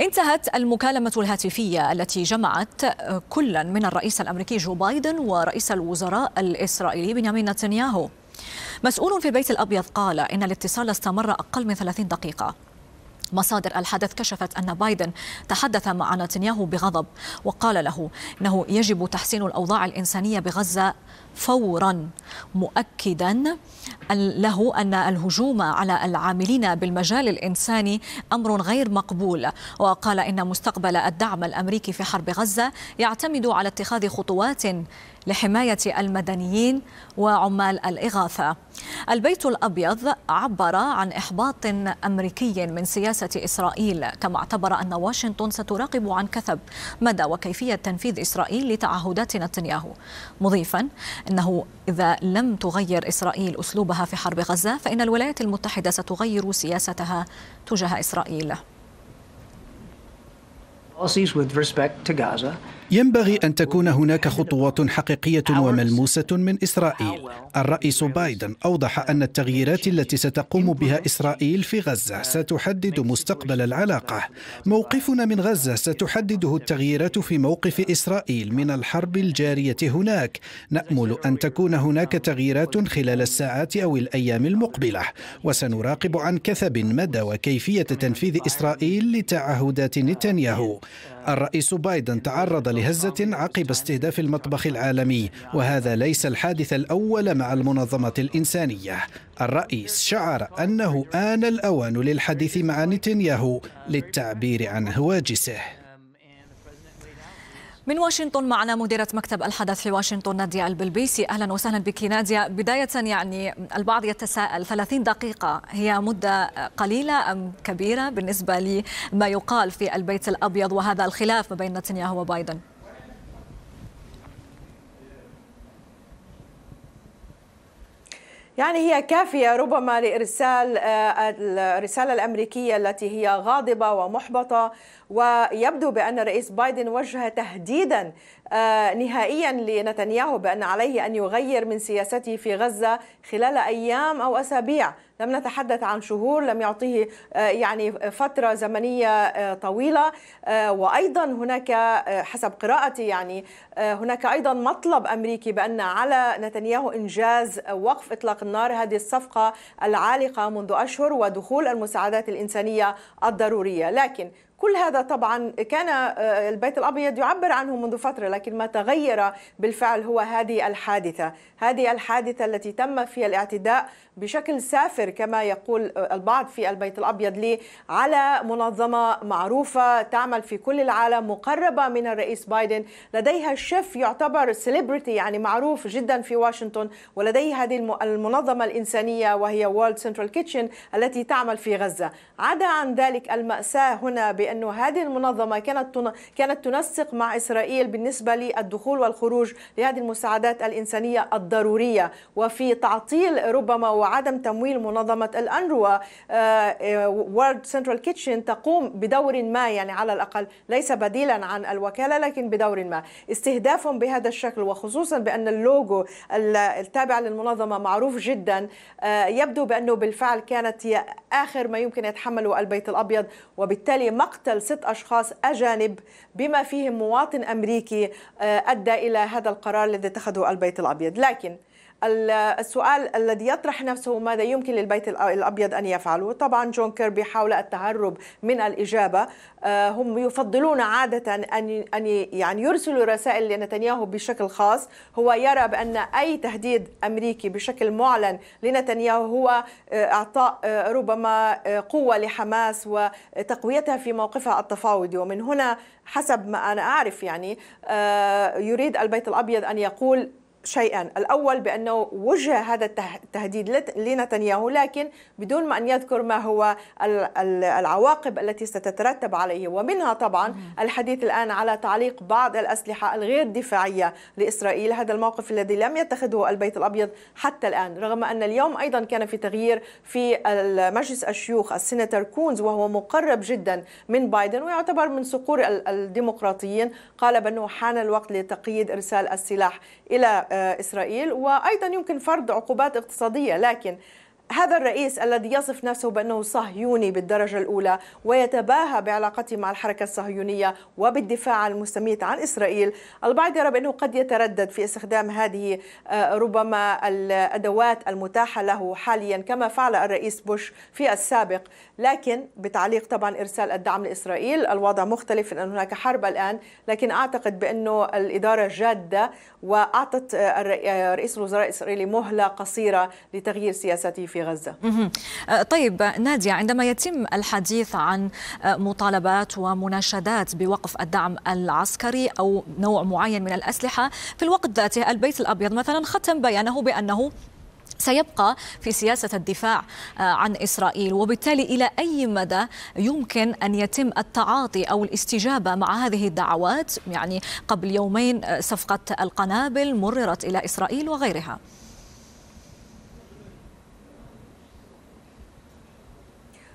انتهت المكالمة الهاتفية التي جمعت كلا من الرئيس الأمريكي جو بايدن ورئيس الوزراء الإسرائيلي بنيامين نتنياهو مسؤول في البيت الأبيض قال إن الاتصال استمر أقل من 30 دقيقة مصادر الحدث كشفت أن بايدن تحدث مع نتنياهو بغضب وقال له أنه يجب تحسين الأوضاع الإنسانية بغزة فورا مؤكدا له ان الهجوم على العاملين بالمجال الانساني امر غير مقبول وقال ان مستقبل الدعم الامريكي في حرب غزه يعتمد على اتخاذ خطوات لحماية المدنيين وعمال الإغاثة البيت الأبيض عبر عن إحباط أمريكي من سياسة إسرائيل كما اعتبر أن واشنطن ستراقب عن كثب مدى وكيفية تنفيذ إسرائيل لتعهدات نتنياهو مضيفا أنه إذا لم تغير إسرائيل أسلوبها في حرب غزة فإن الولايات المتحدة ستغير سياستها تجاه إسرائيل ينبغي ان تكون هناك خطوات حقيقيه وملموسه من اسرائيل الرئيس بايدن اوضح ان التغييرات التي ستقوم بها اسرائيل في غزه ستحدد مستقبل العلاقه موقفنا من غزه ستحدده التغييرات في موقف اسرائيل من الحرب الجاريه هناك نامل ان تكون هناك تغييرات خلال الساعات او الايام المقبله وسنراقب عن كثب مدى وكيفيه تنفيذ اسرائيل لتعهدات نتنياهو الرئيس بايدن تعرض لهزة عقب استهداف المطبخ العالمي وهذا ليس الحادث الأول مع المنظمة الإنسانية الرئيس شعر أنه آن الأوان للحديث مع نتنياهو للتعبير عن هواجسه من واشنطن معنا مديرة مكتب الحدث في واشنطن نادية البلبيسي أهلا وسهلا بك نادية بداية يعني البعض يتساءل 30 دقيقة هي مدة قليلة أم كبيرة بالنسبة لما يقال في البيت الأبيض وهذا الخلاف بين نتنياهو وبايدن يعني هي كافية ربما لإرسال آه، الرسالة الأمريكية التي هي غاضبة ومحبطة ويبدو بأن الرئيس بايدن وجه تهديدا آه، نهائيا لنتنياهو بأن عليه أن يغير من سياسته في غزة خلال أيام أو أسابيع لم نتحدث عن شهور لم يعطيه آه، يعني فترة زمنية آه، طويلة آه، وأيضا هناك حسب قراءتي يعني هناك أيضا مطلب أمريكي بأن على نتنياهو إنجاز وقف إطلاق النار هذه الصفقة العالقة منذ أشهر ودخول المساعدات الإنسانية الضرورية لكن كل هذا طبعا كان آه، البيت الأبيض يعبر عنه منذ فترة لكن ما تغير بالفعل هو هذه الحادثة هذه الحادثة التي تم فيها الاعتداء بشكل سافر كما يقول آه، البعض في البيت الأبيض لي على منظمة معروفة تعمل في كل العالم مقربة من الرئيس بايدن لديها شيف يعتبر سيلبرتي يعني معروف جدا في واشنطن ولديه هذه المنظمة الإنسانية وهي وورلد سنترال كيتشن التي تعمل في غزة عدا عن ذلك المأساة هنا بأن انه هذه المنظمه كانت كانت تنسق مع اسرائيل بالنسبه للدخول والخروج لهذه المساعدات الانسانيه الضروريه وفي تعطيل ربما وعدم تمويل منظمه الانروا وورد سنترال كيتشن تقوم بدور ما يعني على الاقل ليس بديلا عن الوكاله لكن بدور ما استهدافهم بهذا الشكل وخصوصا بان اللوجو التابع للمنظمه معروف جدا آه، يبدو بانه بالفعل كانت هي اخر ما يمكن يتحمله البيت الابيض وبالتالي مقر مقتل ست أشخاص أجانب بما فيهم مواطن أمريكي آه، أدى إلى هذا القرار الذي اتخذه البيت الأبيض لكن السؤال الذي يطرح نفسه ماذا يمكن للبيت الابيض ان يفعله؟ طبعا جون كيربي حاول التهرب من الاجابه آه، هم يفضلون عاده ان ان يعني يرسلوا رسائل لنتنياهو بشكل خاص، هو يرى بان اي تهديد امريكي بشكل معلن لنتنياهو هو آه، اعطاء آه، ربما قوه لحماس وتقويتها في موقفها التفاوضي ومن هنا حسب ما انا اعرف يعني يريد البيت الابيض ان يقول شيئان الأول بأنه وجه هذا التهديد لنتنياهو لكن بدون ما أن يذكر ما هو العواقب التي ستترتب عليه ومنها طبعا الحديث الآن على تعليق بعض الأسلحة الغير دفاعية لإسرائيل هذا الموقف الذي لم يتخذه البيت الأبيض حتى الآن رغم أن اليوم أيضا كان في تغيير في مجلس الشيوخ السيناتر كونز وهو مقرب جدا من بايدن ويعتبر من صقور الديمقراطيين قال بأنه حان الوقت لتقييد إرسال السلاح إلى آه، إسرائيل وأيضا يمكن فرض عقوبات اقتصادية لكن هذا الرئيس الذي يصف نفسه بأنه صهيوني بالدرجة الأولى ويتباهى بعلاقته مع الحركة الصهيونية وبالدفاع المستميت عن إسرائيل البعض يرى بأنه قد يتردد في استخدام هذه آه، ربما الأدوات المتاحة له حاليا كما فعل الرئيس بوش في السابق لكن بتعليق طبعا إرسال الدعم لإسرائيل الوضع مختلف لأن هناك حرب الآن لكن أعتقد بأنه الإدارة جادة وأعطت آه، آه، رئيس الوزراء الإسرائيلي مهلة قصيرة لتغيير سياسته في غزة أه، طيب نادية عندما يتم الحديث عن أه، مطالبات ومناشدات بوقف الدعم العسكري أو نوع معين من الأسلحة في الوقت ذاته البيت الأبيض مثلا ختم بيانه بأنه سيبقى في سياسة الدفاع أه، عن إسرائيل وبالتالي إلى أي مدى يمكن أن يتم التعاطي أو الاستجابة مع هذه الدعوات يعني قبل يومين صفقة القنابل مررت إلى إسرائيل وغيرها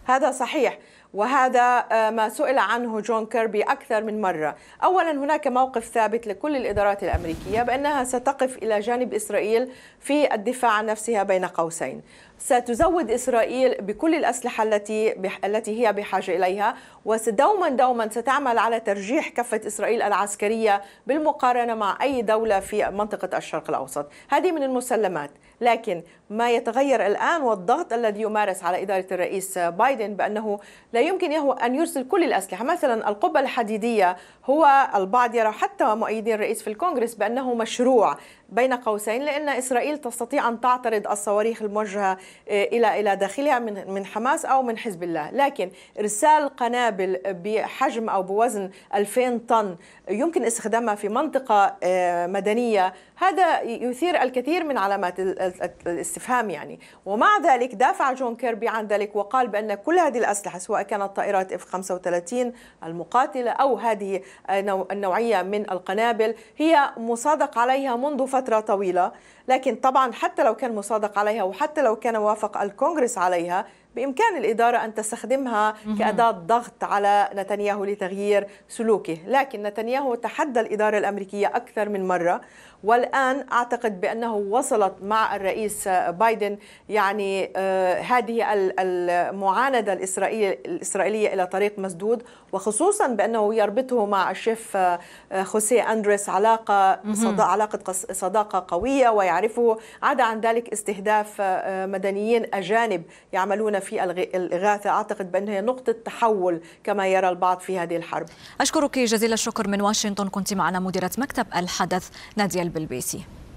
هذا صحيح وهذا آه، ما سئل عنه جون كيربي أكثر من مرة أولا هناك موقف ثابت لكل الإدارات الأمريكية بأنها ستقف إلى جانب إسرائيل في الدفاع عن نفسها بين قوسين ستزود إسرائيل بكل الأسلحة التي التي هي بحاجة إليها ودوما دوما ستعمل على ترجيح كفة إسرائيل العسكرية بالمقارنة مع أي دولة في منطقة الشرق الأوسط هذه من المسلمات لكن ما يتغير الآن والضغط الذي يمارس على إدارة الرئيس بايدن بأنه لا يمكن له أن يرسل كل الأسلحة مثلا القبة الحديدية هو البعض يرى حتى مؤيدين الرئيس في الكونغرس بأنه مشروع بين قوسين لان اسرائيل تستطيع ان تعترض الصواريخ الموجهه آه، الى الى داخلها من من حماس او من حزب الله، لكن ارسال قنابل بحجم او بوزن 2000 طن يمكن استخدامها في منطقه آه، مدنيه هذا يثير الكثير من علامات الاستفهام يعني ومع ذلك دافع جون كيربي عن ذلك وقال بأن كل هذه الأسلحة سواء كانت طائرات اف 35 المقاتلة أو هذه النوعية من القنابل هي مصادق عليها منذ فترة طويلة لكن طبعا حتى لو كان مصادق عليها وحتى لو كان وافق الكونغرس عليها بإمكان الإدارة أن تستخدمها كأداة ضغط على نتنياهو لتغيير سلوكه لكن نتنياهو تحدى الإدارة الأمريكية أكثر من مرة والآن أعتقد بأنه وصلت مع الرئيس بايدن يعني آه، هذه المعاندة الإسرائيلية إلى طريق مسدود وخصوصا بأنه يربطه مع الشيف آه، خوسيه أندريس علاقة علاقة صداقة قوية ويعرفه عدا عن ذلك استهداف آه، مدنيين أجانب يعملون في الإغاثة أعتقد بأنها نقطة تحول كما يرى البعض في هذه الحرب أشكرك جزيل الشكر من واشنطن كنت معنا مديرة مكتب الحدث نادية البلبيسي